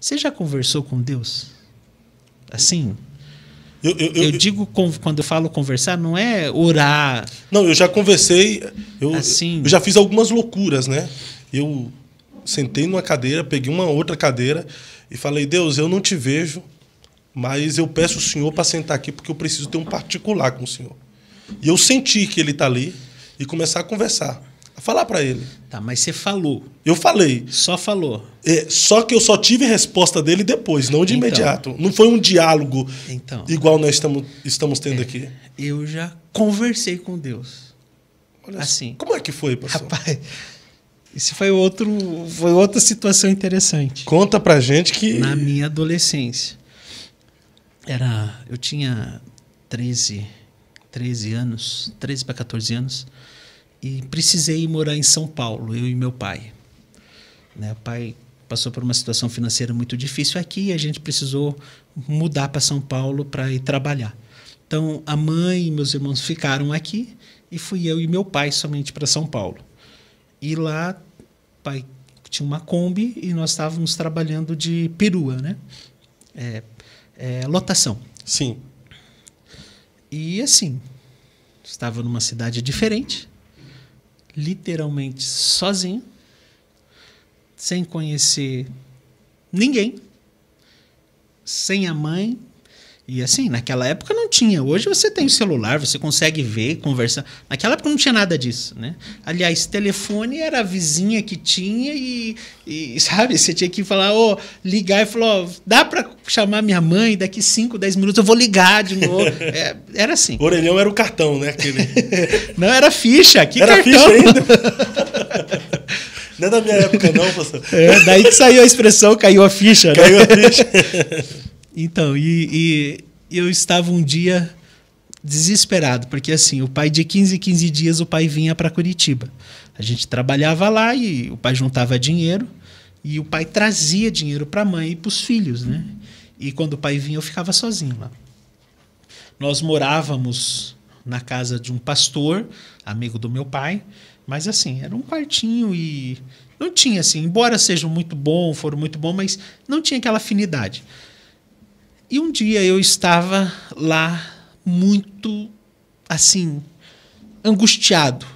Você já conversou com Deus? Assim? Eu, eu, eu, eu digo quando eu falo conversar, não é orar. Não, eu já conversei. Eu, assim. eu já fiz algumas loucuras, né? Eu sentei numa cadeira, peguei uma outra cadeira e falei: Deus, eu não te vejo, mas eu peço o Senhor para sentar aqui porque eu preciso ter um particular com o Senhor. E eu senti que ele está ali e começar a conversar falar para ele. Tá, mas você falou. Eu falei. Só falou. É, só que eu só tive resposta dele depois, não de então, imediato. Não foi um diálogo então, igual nós estamos, estamos tendo é, aqui. Eu já conversei com Deus. Olha, assim. Como é que foi, pastor? Rapaz, isso foi, outro, foi outra situação interessante. Conta pra gente que. Na minha adolescência. Era. Eu tinha 13, 13 anos, 13 para 14 anos e precisei morar em São Paulo, eu e meu pai. Né? O pai passou por uma situação financeira muito difícil aqui e a gente precisou mudar para São Paulo para ir trabalhar. Então, a mãe e meus irmãos ficaram aqui e fui eu e meu pai somente para São Paulo. E lá, pai tinha uma Kombi e nós estávamos trabalhando de perua, né? É, é, lotação. Sim. E assim, estava numa cidade diferente, literalmente sozinho, sem conhecer ninguém, sem a mãe, e assim, naquela época não tinha. Hoje você tem o celular, você consegue ver, conversar. Naquela época não tinha nada disso, né? Aliás, telefone era a vizinha que tinha e, e sabe, você tinha que falar, ô, oh, ligar e falar, oh, dá para chamar minha mãe daqui 5, 10 minutos, eu vou ligar de novo. É, era assim. Orelhão era o cartão, né? Aquele... não, era ficha. Que era cartão? ficha ainda. não é da minha época, não, professor. É, daí que saiu a expressão, caiu a ficha. Né? Caiu a ficha. Então, e, e eu estava um dia desesperado, porque assim, o pai de 15 em 15 dias o pai vinha para Curitiba. A gente trabalhava lá e o pai juntava dinheiro e o pai trazia dinheiro para a mãe e para os filhos, né? E quando o pai vinha, eu ficava sozinho lá. Nós morávamos na casa de um pastor, amigo do meu pai, mas assim, era um quartinho e não tinha assim, embora seja muito bom, foram muito bom, mas não tinha aquela afinidade. E um dia eu estava lá muito assim angustiado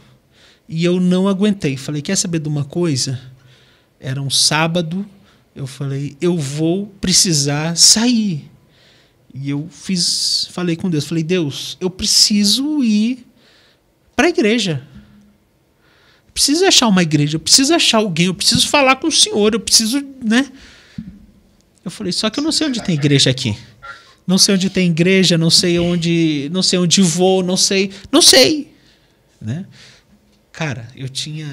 e eu não aguentei. Falei, quer saber de uma coisa? Era um sábado. Eu falei, eu vou precisar sair. E eu fiz, falei com Deus, falei, Deus, eu preciso ir para a igreja. Eu preciso achar uma igreja, eu preciso achar alguém, eu preciso falar com o Senhor, eu preciso, né? Eu falei, só que eu não sei onde tem igreja aqui. Não sei onde tem igreja, não sei onde, não sei onde vou, não sei, não sei, né? Cara, eu tinha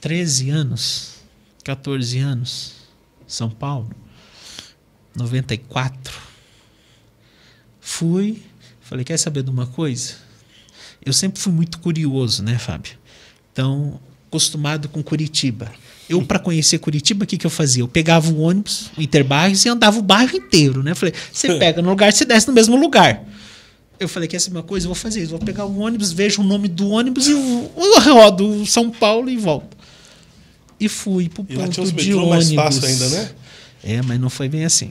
13 anos, 14 anos, São Paulo, 94. Fui, falei, quer saber de uma coisa? Eu sempre fui muito curioso, né, Fábio? Então, acostumado com Curitiba. Eu, para conhecer Curitiba, o que, que eu fazia? Eu pegava o ônibus, o Interbairros, e andava o bairro inteiro, né? Eu falei, você pega no lugar, você desce no mesmo lugar. Eu falei, quer a uma coisa? Eu vou fazer isso. Vou pegar o ônibus, vejo o nome do ônibus e rodo São Paulo e volto. E fui pro e ponto de ônibus. mais fácil ainda, né? É, mas não foi bem assim.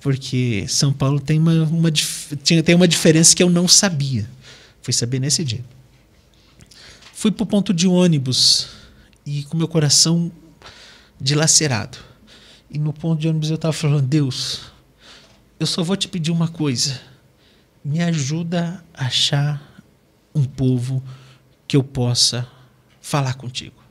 Porque São Paulo tem uma, uma, tem uma diferença que eu não sabia. Fui saber nesse dia. Fui pro ponto de ônibus e com meu coração dilacerado. E no ponto de ônibus eu tava falando: Deus, eu só vou te pedir uma coisa. Me ajuda a achar um povo que eu possa falar contigo.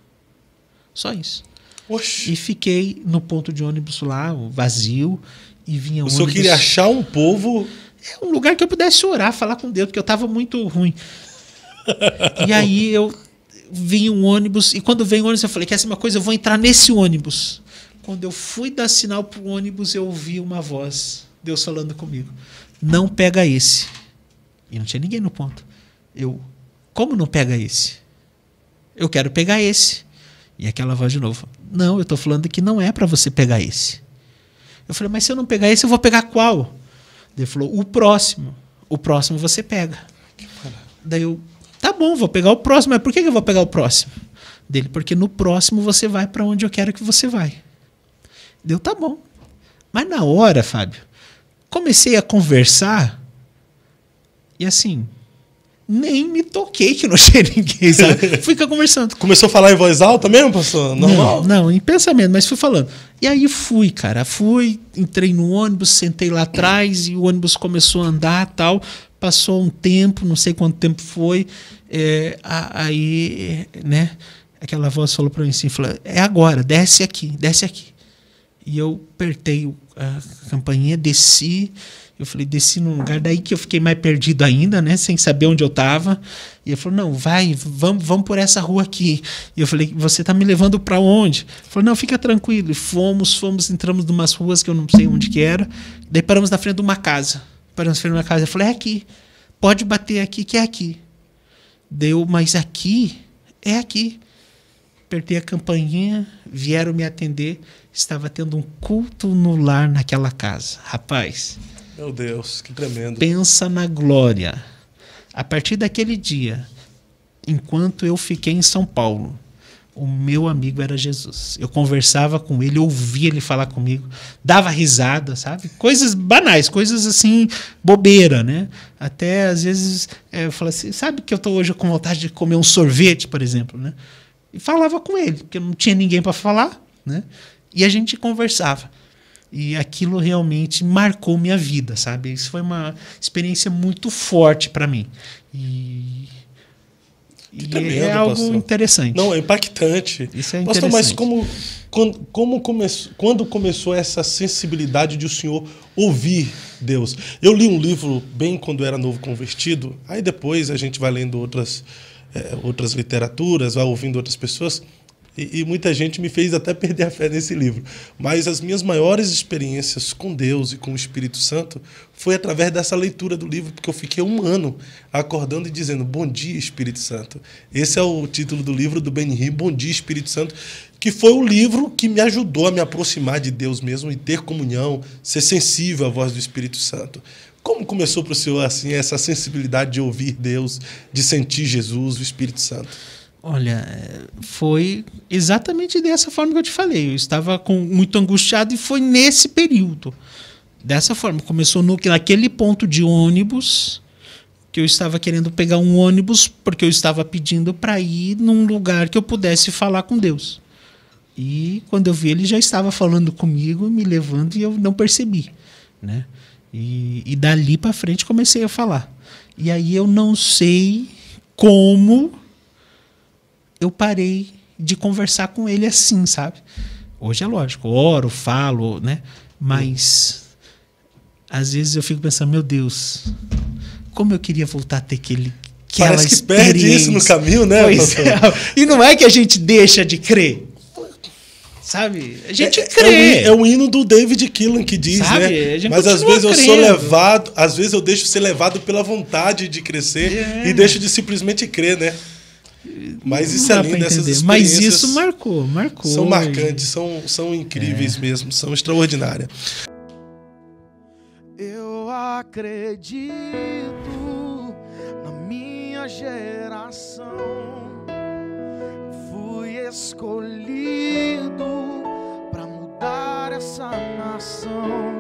Só isso. Oxi. E fiquei no ponto de ônibus lá, vazio, e vinha um ônibus. O senhor queria achar um povo? É um lugar que eu pudesse orar, falar com Deus, porque eu estava muito ruim. e aí eu vinha um ônibus, e quando veio o ônibus, eu falei: quer ser uma coisa? Eu vou entrar nesse ônibus. Quando eu fui dar sinal para o ônibus, eu ouvi uma voz, Deus falando comigo: não pega esse. E não tinha ninguém no ponto. Eu, como não pega esse? Eu quero pegar esse. E aquela voz de novo: não, eu estou falando que não é para você pegar esse. Eu falei: mas se eu não pegar esse, eu vou pegar qual? Ele falou: o próximo. O próximo você pega. Daí eu, Tá bom, vou pegar o próximo. Mas por que eu vou pegar o próximo? Dele, porque no próximo você vai para onde eu quero que você vai. Deu, tá bom. Mas na hora, Fábio, comecei a conversar e assim, nem me toquei que não achei ninguém, sabe? Fica conversando. Começou a falar em voz alta mesmo, pastor? Normal? Não, não, em pensamento, mas fui falando. E aí fui, cara. Fui, entrei no ônibus, sentei lá atrás e o ônibus começou a andar tal. Passou um tempo, não sei quanto tempo foi. É, aí, né? Aquela voz falou para mim assim: falou, é agora, desce aqui, desce aqui. E eu apertei a campainha, desci. Eu falei, desci num lugar, daí que eu fiquei mais perdido ainda, né? Sem saber onde eu tava. E ele falou, não, vai, vamos, vamos por essa rua aqui. E eu falei, você tá me levando para onde? Ele falou, não, fica tranquilo. E fomos, fomos, entramos numas ruas que eu não sei onde que era. Daí paramos na frente de uma casa. Paramos na frente de uma casa. Eu falei, é aqui. Pode bater aqui, que é aqui. Deu, mas aqui é aqui. Apertei a campainha, vieram me atender. Estava tendo um culto no lar naquela casa. Rapaz, meu Deus, que tremendo. Pensa na glória. A partir daquele dia, enquanto eu fiquei em São Paulo, o meu amigo era Jesus. Eu conversava com ele, ouvia ele falar comigo, dava risada, sabe? Coisas banais, coisas assim, bobeira, né? Até às vezes é, eu falava assim: sabe que eu estou hoje com vontade de comer um sorvete, por exemplo, né? E falava com ele, porque não tinha ninguém para falar, né? E a gente conversava. E aquilo realmente marcou minha vida, sabe? Isso foi uma experiência muito forte para mim. E e tremendo, é algo pastor. interessante. Não, é impactante. Isso é interessante. Pastor, mas como, quando, como come, quando começou essa sensibilidade de o senhor ouvir Deus? Eu li um livro bem quando era novo convertido, aí depois a gente vai lendo outras, é, outras literaturas, vai ouvindo outras pessoas. E, e, muita gente me fez até perder a fé nesse livro. Mas as minhas maiores experiências com Deus e com o Espírito Santo foi através dessa leitura do livro, porque eu fiquei um ano acordando e dizendo: Bom dia, Espírito Santo. Esse é o título do livro do Ben Hur, Bom Dia, Espírito Santo, que foi o livro que me ajudou a me aproximar de Deus mesmo e ter comunhão, ser sensível à voz do Espírito Santo. Como começou para o senhor assim essa sensibilidade de ouvir Deus, de sentir Jesus, o Espírito Santo? Olha, é, foi exatamente dessa forma que eu te falei. Eu estava com, muito angustiado e foi nesse período. Dessa forma. Começou no, naquele ponto de ônibus que eu estava querendo pegar um ônibus porque eu estava pedindo para ir num lugar que eu pudesse falar com Deus. E quando eu vi, ele já estava falando comigo, me levando e eu não percebi. Né? E, e dali para frente comecei a falar. E aí eu não sei como eu parei de conversar com ele assim, sabe? Hoje é lógico, oro, falo, né? Mas às vezes eu fico pensando, meu Deus, como eu queria voltar a ter aquele aquela Parece que perde isso no caminho, né? Pois é. E não é que a gente deixa de crer. Sabe? A gente é, é crê. É o, é o hino do David Killan que diz, Sabe? né? Mas às vezes crendo. eu sou levado, às vezes eu deixo ser levado pela vontade de crescer é. e deixo de simplesmente crer, né? Mas isso é lindo, essas experiências. Mas isso marcou, marcou. São marcantes, são, são incríveis é. mesmo, são extraordinárias. Eu acredito na minha geração. Fui escolhido para mudar essa nação.